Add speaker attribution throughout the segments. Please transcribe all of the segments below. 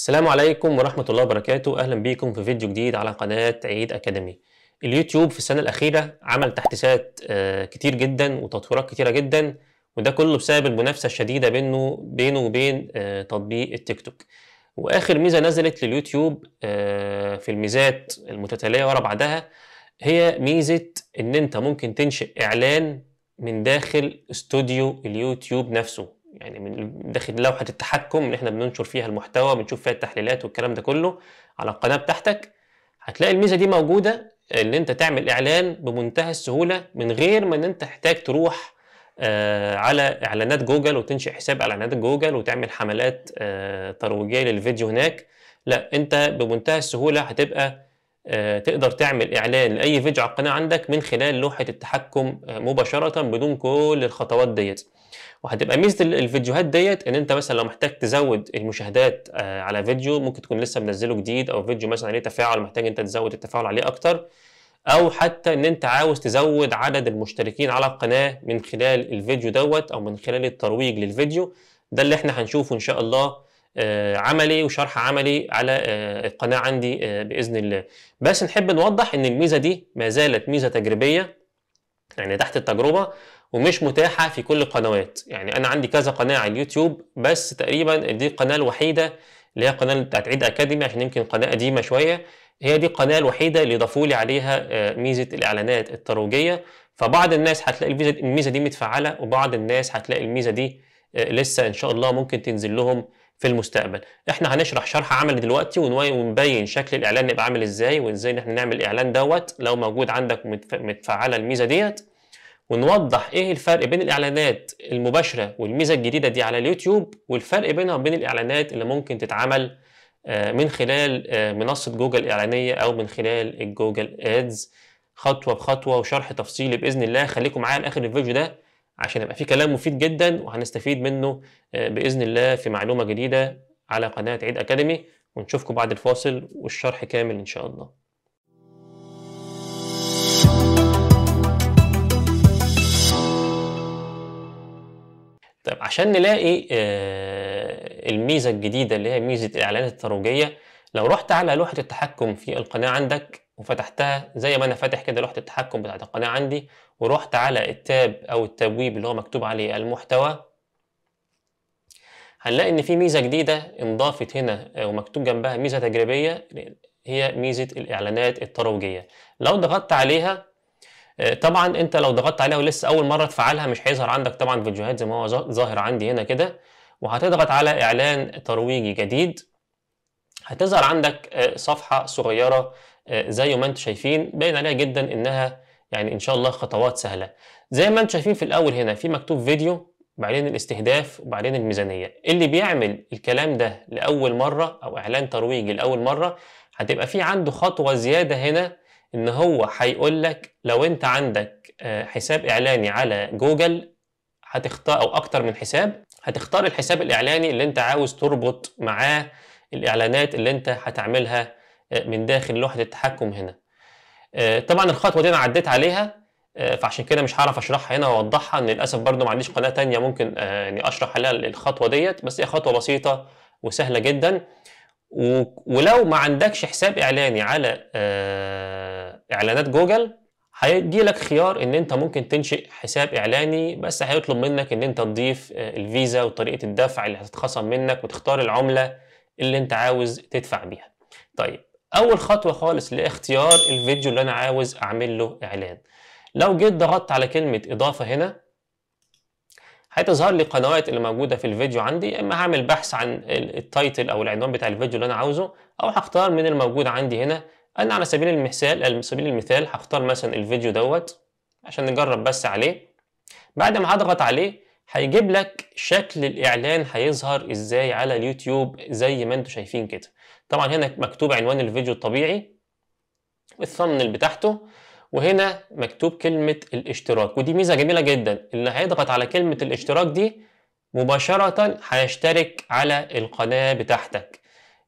Speaker 1: السلام عليكم ورحمة الله وبركاته أهلا بيكم في فيديو جديد على قناة عيد أكاديمي اليوتيوب في السنة الأخيرة عمل تحديثات آه، كتير جدا وتطويرات كتيرة جدا وده كله بسبب المنافسة الشديدة بينه بينه وبين آه، تطبيق التيك توك وآخر ميزة نزلت لليوتيوب آه، في الميزات المتتالية ورا بعدها هي ميزة إن أنت ممكن تنشئ إعلان من داخل استوديو اليوتيوب نفسه يعني من داخل لوحه التحكم اللي احنا بننشر فيها المحتوى بنشوف فيها التحليلات والكلام ده كله على القناه بتاعتك هتلاقي الميزه دي موجوده ان انت تعمل اعلان بمنتهى السهوله من غير ما ان انت تحتاج تروح آه، على اعلانات جوجل وتنشئ حساب على اعلانات جوجل وتعمل حملات آه، ترويجيه للفيديو هناك لا انت بمنتهى السهوله هتبقى آه، تقدر تعمل اعلان لاي فيديو على القناه عندك من خلال لوحه التحكم آه، مباشره بدون كل الخطوات ديت وهتبقى ميزه الفيديوهات ديت ان انت مثلا لو محتاج تزود المشاهدات آه، على فيديو ممكن تكون لسه منزله جديد او فيديو مثلا عليه تفاعل محتاج انت تزود التفاعل عليه اكتر او حتى ان انت عاوز تزود عدد المشتركين على القناه من خلال الفيديو دوت او من خلال الترويج للفيديو ده اللي احنا هنشوفه ان شاء الله آه، عملي وشرح عملي على آه، القناه عندي آه، باذن الله بس نحب نوضح ان الميزه دي ما زالت ميزه تجريبيه يعني تحت التجربه ومش متاحه في كل القنوات يعني انا عندي كذا قناه على اليوتيوب بس تقريبا دي القناه الوحيده اللي هي القناه بتاعت عيد اكاديمي عشان يمكن قناه قديمه شويه هي دي القناه الوحيده اللي ضافوا لي عليها ميزه الاعلانات الترويجيه فبعض الناس هتلاقي الميزه دي متفعله وبعض الناس هتلاقي الميزه دي لسه ان شاء الله ممكن تنزل لهم في المستقبل احنا هنشرح شرح عملي دلوقتي ونبين شكل الاعلان يبقى عامل ازاي وازاي ان احنا نعمل الاعلان دوت لو موجود عندك متفعله الميزه ديت ونوضح ايه الفرق بين الاعلانات المباشره والميزه الجديده دي على اليوتيوب والفرق بينها وبين الاعلانات اللي ممكن تتعمل آه، من خلال آه، منصه جوجل الاعلانيه او من خلال الجوجل ادز خطوه بخطوه وشرح تفصيلي باذن الله خليكم معايا لاخر الفيديو ده عشان يبقى في كلام مفيد جدا وهنستفيد منه آه، باذن الله في معلومه جديده على قناه عيد اكاديمي ونشوفكم بعد الفاصل والشرح كامل ان شاء الله طيب عشان نلاقي آه، الميزه الجديده اللي هي ميزه الاعلانات الترويجيه لو رحت على لوحه التحكم في القناه عندك وفتحتها زي ما انا فاتح كده لوحه التحكم بتاعت القناه عندي ورحت على التاب او التبويب اللي هو مكتوب عليه المحتوى هنلاقي ان في ميزه جديده انضافت هنا آه، ومكتوب جنبها ميزه تجريبيه هي ميزه الاعلانات الترويجيه لو ضغطت عليها آه، طبعا انت لو ضغطت عليها ولسه اول مره تفعلها مش هيظهر عندك طبعا فيديوهات زي ما هو ظاهر عندي هنا كده وهتضغط على اعلان ترويجي جديد هتظهر عندك آه، صفحه صغيره زي ما انتم شايفين باين عليها جدا انها يعني ان شاء الله خطوات سهله زي ما انتم شايفين في الاول هنا في مكتوب فيديو بعدين الاستهداف وبعدين الميزانيه اللي بيعمل الكلام ده لاول مره او اعلان ترويجي لاول مره هتبقى في عنده خطوه زياده هنا ان هو هيقول لك لو انت عندك آه، حساب اعلاني على جوجل هتختار او اكتر من حساب هتختار الحساب الاعلاني اللي انت عاوز تربط معاه الاعلانات اللي انت هتعملها آه، من داخل لوحه التحكم هنا آه، طبعا الخطوه دي انا عديت عليها آه، فعشان كده مش هعرف اشرحها هنا واوضحها ان للاسف برده ما عنديش قناه تانية ممكن يعني اشرح عليها الخطوه ديت بس هي خطوه بسيطه وسهله جدا ولو ما عندكش حساب اعلاني على اعلانات جوجل هيجي لك خيار ان انت ممكن تنشئ حساب اعلاني بس هيطلب منك ان انت تضيف الفيزا وطريقه الدفع اللي هتتخصم منك وتختار العمله اللي انت عاوز تدفع بيها طيب اول خطوه خالص لاختيار الفيديو اللي انا عاوز اعمل له اعلان لو جيت ضغطت على كلمه اضافه هنا هتظهر لي القنوات اللي موجوده في الفيديو عندي اما هعمل بحث عن التايتل او العنوان بتاع الفيديو اللي انا عاوزه او هختار من الموجود عندي هنا انا على سبيل المثال على سبيل المثال هختار مثلا الفيديو دوت عشان نجرب بس عليه بعد ما هضغط عليه هيجيب لك شكل الاعلان هيظهر ازاي على اليوتيوب زي ما انتم شايفين كده طبعا هنا مكتوب عنوان الفيديو الطبيعي والثمنل بتاعته وهنا مكتوب كلمة الاشتراك ودي ميزة جميلة جدا اللي هيضغط على كلمة الاشتراك دي مباشرة هيشترك على القناة بتاعتك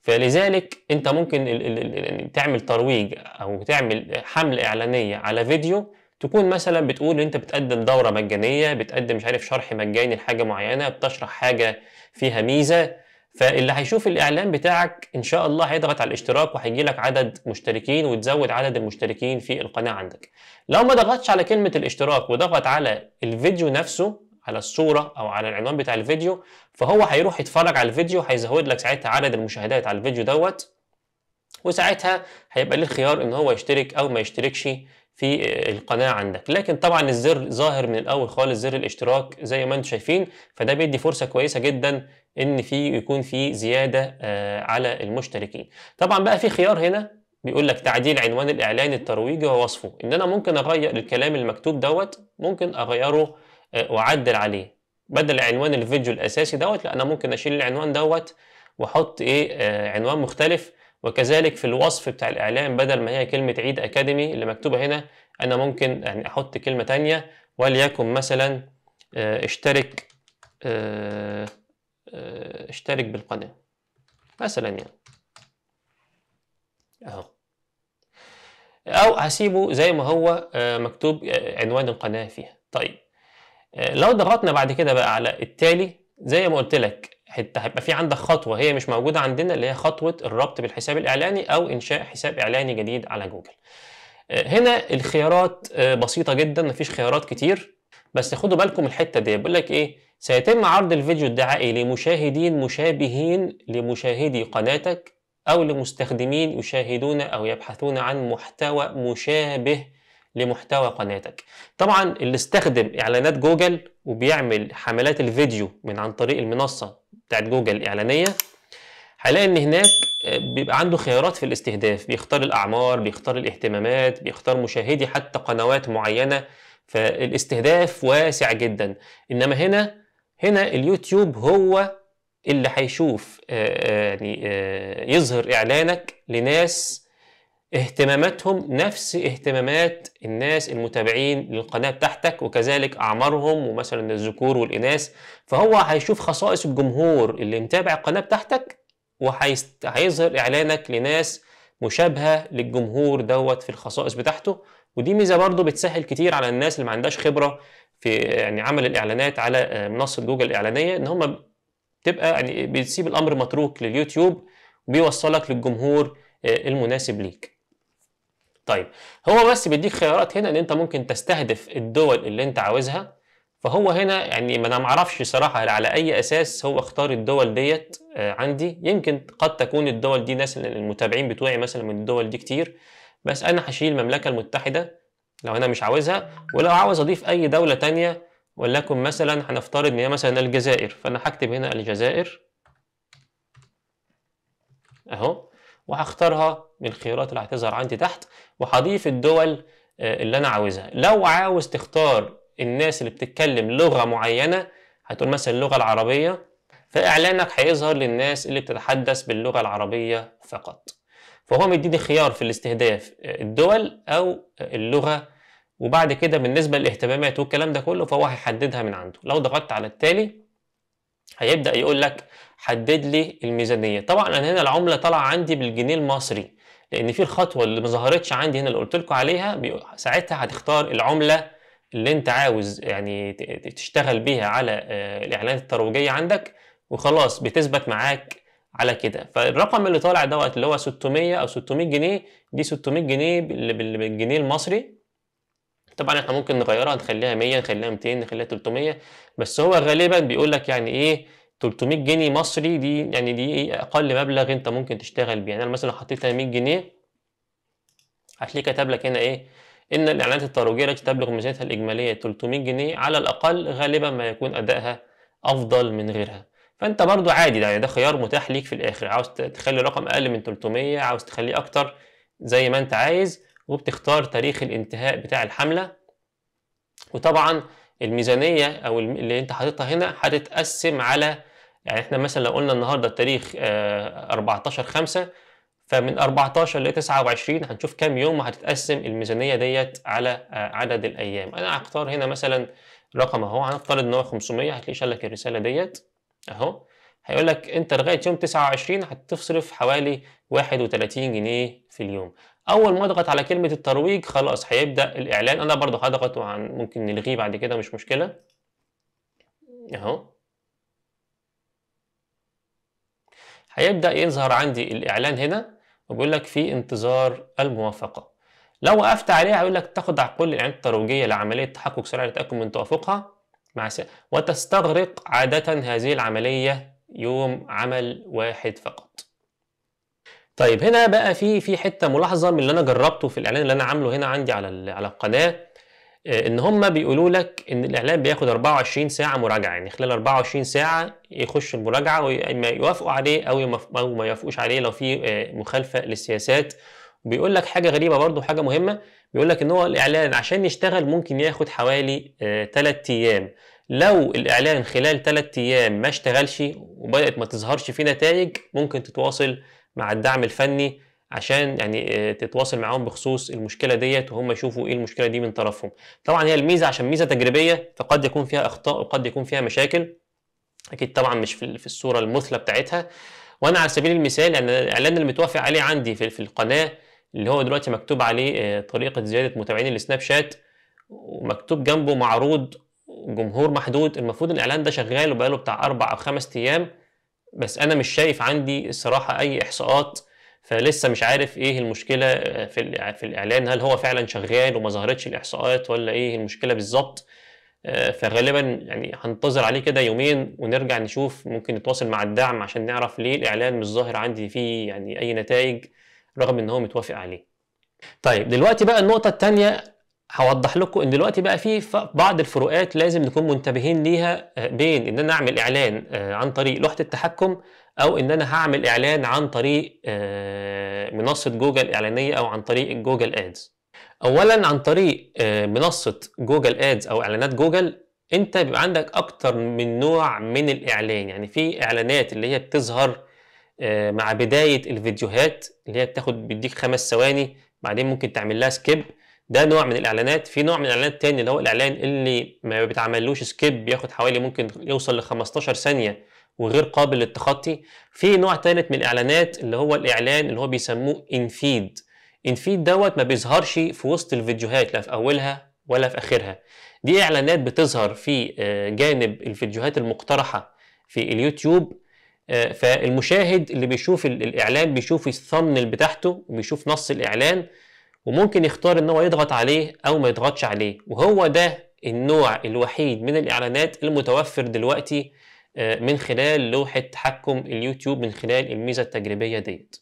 Speaker 1: فلذلك انت ممكن ال ال ال يعني تعمل ترويج او تعمل حملة اعلانية على فيديو تكون مثلا بتقول انت بتقدم دورة مجانية بتقدم مش عارف شرح مجاني لحاجة معينة بتشرح حاجة فيها ميزة فاللي هيشوف الاعلان بتاعك ان شاء الله هيضغط على الاشتراك وهيجي لك عدد مشتركين وتزود عدد المشتركين في القناه عندك لو ما ضغطش على كلمه الاشتراك وضغط على الفيديو نفسه على الصوره او على العنوان بتاع الفيديو فهو هيروح يتفرج على الفيديو هيزود لك ساعتها عدد المشاهدات على الفيديو دوت وساعتها هيبقى ليه الخيار ان هو يشترك او ما يشتركش في القناه عندك لكن طبعا الزر ظاهر من الاول خالص زر الاشتراك زي ما انتم شايفين فده بيدي فرصه كويسه جدا ان في يكون في زياده آه، على المشتركين طبعا بقى في خيار هنا بيقول لك تعديل عنوان الاعلان الترويجي ووصفه ان انا ممكن اغير الكلام المكتوب دوت ممكن اغيره آه، واعدل عليه بدل عنوان الفيديو الاساسي دوت لا انا ممكن اشيل العنوان دوت واحط ايه آه، عنوان مختلف وكذلك في الوصف بتاع الإعلان بدل ما هي كلمة عيد أكاديمي اللي مكتوبة هنا أنا ممكن يعني أحط كلمة تانية وليكن مثلا آه، اشترك آه، آه، اشترك بالقناة مثلا يعني أهو أو هسيبه زي ما هو مكتوب عنوان القناة فيها طيب لو ضغطنا بعد كده بقى على التالي زي ما قلت لك هيبقى في عندك خطوه هي مش موجوده عندنا اللي هي خطوه الربط بالحساب الاعلاني او انشاء حساب اعلاني جديد على جوجل آه، هنا الخيارات آه، بسيطه جدا مفيش خيارات كتير بس خدوا بالكم الحته دي بيقول لك ايه سيتم عرض الفيديو الدعائي لمشاهدين مشابهين لمشاهدي قناتك او لمستخدمين يشاهدون او يبحثون عن محتوى مشابه لمحتوى قناتك طبعا اللي استخدم اعلانات جوجل وبيعمل حملات الفيديو من عن طريق المنصه بتاعت جوجل الاعلانيه هلاقي ان هناك آه، بيبقى عنده خيارات في الاستهداف بيختار الاعمار بيختار الاهتمامات بيختار مشاهدي حتى قنوات معينه فالاستهداف واسع جدا انما هنا هنا اليوتيوب هو اللي هيشوف آه، آه، يعني يظهر اعلانك لناس اهتماماتهم نفس اهتمامات الناس المتابعين للقناة بتاعتك وكذلك أعمارهم ومثلا الذكور والإناث فهو هيشوف خصائص الجمهور اللي متابع القناة بتاعتك وهيظهر إعلانك لناس مشابهة للجمهور دوت في الخصائص بتاعته ودي ميزة برضو بتسهل كتير على الناس اللي ما عندهاش خبرة في يعني عمل الإعلانات على آه، منصة جوجل الإعلانية إن هم تبقى يعني بتسيب الأمر متروك لليوتيوب وبيوصلك للجمهور آه، المناسب ليك طيب هو بس بيديك خيارات هنا ان انت ممكن تستهدف الدول اللي انت عاوزها فهو هنا يعني ما انا ما اعرفش صراحه على اي اساس هو اختار الدول ديت آه، عندي يمكن قد تكون الدول دي ناس المتابعين بتوعي مثلا من الدول دي كتير بس انا هشيل المملكه المتحده لو انا مش عاوزها ولو عاوز اضيف اي دوله تانية ولكن مثلا هنفترض ان هي مثلا الجزائر فانا هكتب هنا الجزائر اهو وهختارها من الخيارات اللي هتظهر عندي تحت وهضيف الدول آه، اللي انا عاوزها لو عاوز تختار الناس اللي بتتكلم لغه معينه هتقول مثلا اللغه العربيه فاعلانك هيظهر للناس اللي بتتحدث باللغه العربيه فقط فهو مديني خيار في الاستهداف آه، الدول او آه، اللغه وبعد كده بالنسبه للاهتمامات والكلام ده كله فهو هيحددها من عنده لو ضغطت على التالي هيبدا يقول لك حدد لي الميزانيه طبعا انا هنا العمله طالعه عندي بالجنيه المصري لان في الخطوه اللي ما ظهرتش عندي هنا اللي قلت لكم عليها ساعتها هتختار العمله اللي انت عاوز يعني تشتغل بيها على آه، الاعلانات الترويجيه عندك وخلاص بتثبت معاك على كده فالرقم اللي طالع دوت اللي هو 600 او 600 جنيه دي 600 جنيه بالجنيه المصري طبعا احنا ممكن نغيرها نخليها 100 نخليها 200 نخليها 300 بس هو غالبا بيقول لك يعني ايه 300 جنيه مصري دي يعني دي إيه؟ اقل مبلغ انت ممكن تشتغل بيه يعني انا مثلا لو حطيت 100 جنيه هتلاقي كتب لك هنا ايه ان الاعلانات الترويجيه التي تبلغ ميزانيتها الاجماليه 300 جنيه على الاقل غالبا ما يكون ادائها افضل من غيرها فانت برضو عادي يعني ده خيار متاح ليك في الاخر عاوز تخلي رقم اقل من 300 عاوز تخليه اكتر زي ما انت عايز وبتختار تاريخ الانتهاء بتاع الحمله وطبعا الميزانيه او اللي انت حاططها هنا هتتقسم على يعني احنا مثلا لو قلنا النهارده التاريخ 14 آه، 5 فمن 14 ل 29 هنشوف كام يوم وهتتقسم الميزانيه ديت على آه، عدد الايام انا هختار هنا مثلا رقم اهو هنفترض ان هو 500 هتلاقي شال لك الرساله ديت اهو هيقول لك انت لغايه يوم 29 هتصرف حوالي 31 جنيه في اليوم اول ما اضغط على كلمه الترويج خلاص هيبدا الاعلان انا برضه هضغط وممكن نلغيه بعد كده مش مشكله اهو هيبدأ يظهر عندي الإعلان هنا وبيقول لك في انتظار الموافقة لو وقفت عليها هيقول لك تاخد كل الإعلانات الترويجية لعملية تحقق سريع لتاكد من توافقها مع س... وتستغرق عادة هذه العملية يوم عمل واحد فقط طيب هنا بقى في في حته ملاحظه من اللي انا جربته في الاعلان اللي انا عامله هنا عندي على على القناه آه، ان هم بيقولوا لك ان الاعلان بياخد 24 ساعه مراجعه يعني خلال 24 ساعه يخش المراجعه واما يوافقوا عليه او او ما يوافقوش عليه لو في آه، مخالفه للسياسات وبيقول لك حاجه غريبه برضو حاجه مهمه بيقول لك ان هو الاعلان عشان يشتغل ممكن ياخد حوالي 3 آه، ايام لو الاعلان خلال 3 ايام ما اشتغلش وبدات ما تظهرش فيه نتائج ممكن تتواصل مع الدعم الفني عشان يعني آه، تتواصل معاهم بخصوص المشكله ديت وهم يشوفوا ايه المشكله دي من طرفهم طبعا هي الميزه عشان ميزه تجريبيه فقد يكون فيها اخطاء وقد يكون فيها مشاكل اكيد طبعا مش في الصوره المثلى بتاعتها وانا على سبيل المثال يعني الاعلان اللي متوافق عليه عندي في القناه اللي هو دلوقتي مكتوب عليه آه، طريقه زياده متابعين السناب شات ومكتوب جنبه معروض جمهور محدود المفروض الاعلان ده شغال وبقاله بتاع اربع او خمس ايام بس انا مش شايف عندي الصراحه اي احصاءات فلسه مش عارف ايه المشكله آه، في في الاعلان هل هو فعلا شغال وما ظهرتش الاحصاءات ولا ايه المشكله بالظبط آه، فغالبا يعني هنتظر عليه كده يومين ونرجع نشوف ممكن نتواصل مع الدعم عشان نعرف ليه الاعلان مش ظاهر عندي فيه يعني اي نتائج رغم ان هو متوافق عليه طيب دلوقتي بقى النقطه الثانيه هوضح لكم ان دلوقتي بقى في بعض الفروقات لازم نكون منتبهين ليها آه، بين ان انا اعمل اعلان عن طريق لوحه التحكم او ان انا هعمل اعلان عن طريق آه، منصه جوجل اعلانيه او عن طريق جوجل ادز اولا عن طريق آه، منصه جوجل ادز او اعلانات جوجل انت بيبقى عندك اكتر من نوع من الاعلان يعني في اعلانات اللي هي بتظهر آه، مع بدايه الفيديوهات اللي هي بتاخد بيديك خمس ثواني بعدين ممكن تعمل لها سكيب ده نوع من الاعلانات في نوع من الاعلانات تاني اللي هو الاعلان اللي ما بيتعملوش سكيب بياخد حوالي ممكن يوصل ل 15 ثانيه وغير قابل للتخطي في نوع ثالث من الاعلانات اللي هو الاعلان اللي هو بيسموه انفيد انفيد دوت ما بيظهرش في وسط الفيديوهات لا في اولها ولا في اخرها دي اعلانات بتظهر في آه، جانب الفيديوهات المقترحه في اليوتيوب آه، فالمشاهد اللي بيشوف الاعلان بيشوف الثمنل بتاعته وبيشوف نص الاعلان وممكن يختار ان هو يضغط عليه او ما يضغطش عليه وهو ده النوع الوحيد من الاعلانات المتوفر دلوقتي آه، من خلال لوحة تحكم اليوتيوب من خلال الميزة التجريبية ديت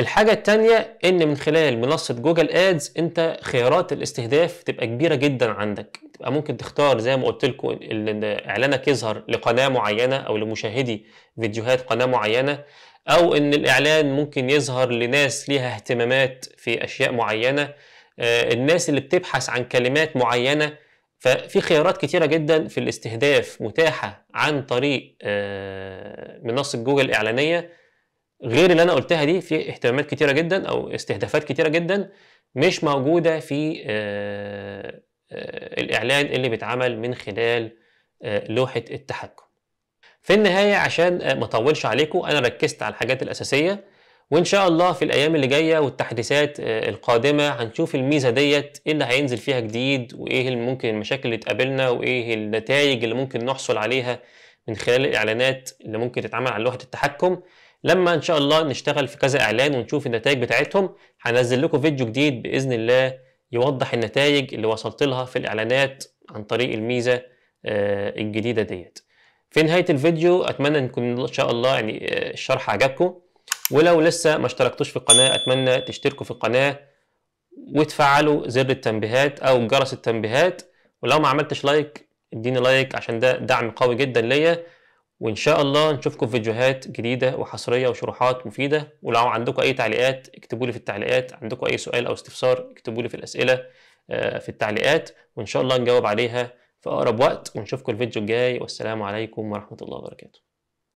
Speaker 1: الحاجة التانية ان من خلال منصة جوجل ادز انت خيارات الاستهداف تبقى كبيرة جدا عندك تبقى ممكن تختار زي ما قلت لكم اعلانك يظهر لقناة معينة او لمشاهدي فيديوهات قناة معينة او ان الاعلان ممكن يظهر لناس ليها اهتمامات في اشياء معينة آه، الناس اللي بتبحث عن كلمات معينة ففي خيارات كتيره جدا في الاستهداف متاحه عن طريق آه، منصه جوجل الاعلانيه غير اللي انا قلتها دي في اهتمامات كتيره جدا او استهدافات كتيره جدا مش موجوده في آه، آه، الاعلان اللي بيتعمل من خلال لوحه التحكم في النهايه عشان ما اطولش عليكم انا ركزت على الحاجات الاساسيه وان شاء الله في الايام اللي جايه والتحديثات آه، القادمه هنشوف الميزه ديت ايه اللي هينزل فيها جديد وايه ممكن المشاكل اللي تقابلنا وايه النتائج اللي ممكن نحصل عليها من خلال الاعلانات اللي ممكن تتعمل على لوحه التحكم لما ان شاء الله نشتغل في كذا اعلان ونشوف النتائج بتاعتهم هنزل لكم فيديو جديد باذن الله يوضح النتائج اللي وصلت لها في الاعلانات عن طريق الميزه آه، الجديده ديت في نهايه الفيديو اتمنى ان يكون ان شاء الله يعني آه، الشرح عجبكم ولو لسه ما اشتركتوش في القناه اتمنى تشتركوا في القناه وتفعلوا زر التنبيهات او جرس التنبيهات ولو ما عملتش لايك اديني لايك عشان ده دعم قوي جدا ليا وان شاء الله نشوفكم في فيديوهات جديده وحصريه وشروحات مفيده ولو عندكم اي تعليقات اكتبوا لي في التعليقات عندكم اي سؤال او استفسار اكتبوا لي في الاسئله آه، في التعليقات وان شاء الله نجاوب عليها في اقرب وقت ونشوفكم الفيديو الجاي والسلام عليكم ورحمه الله وبركاته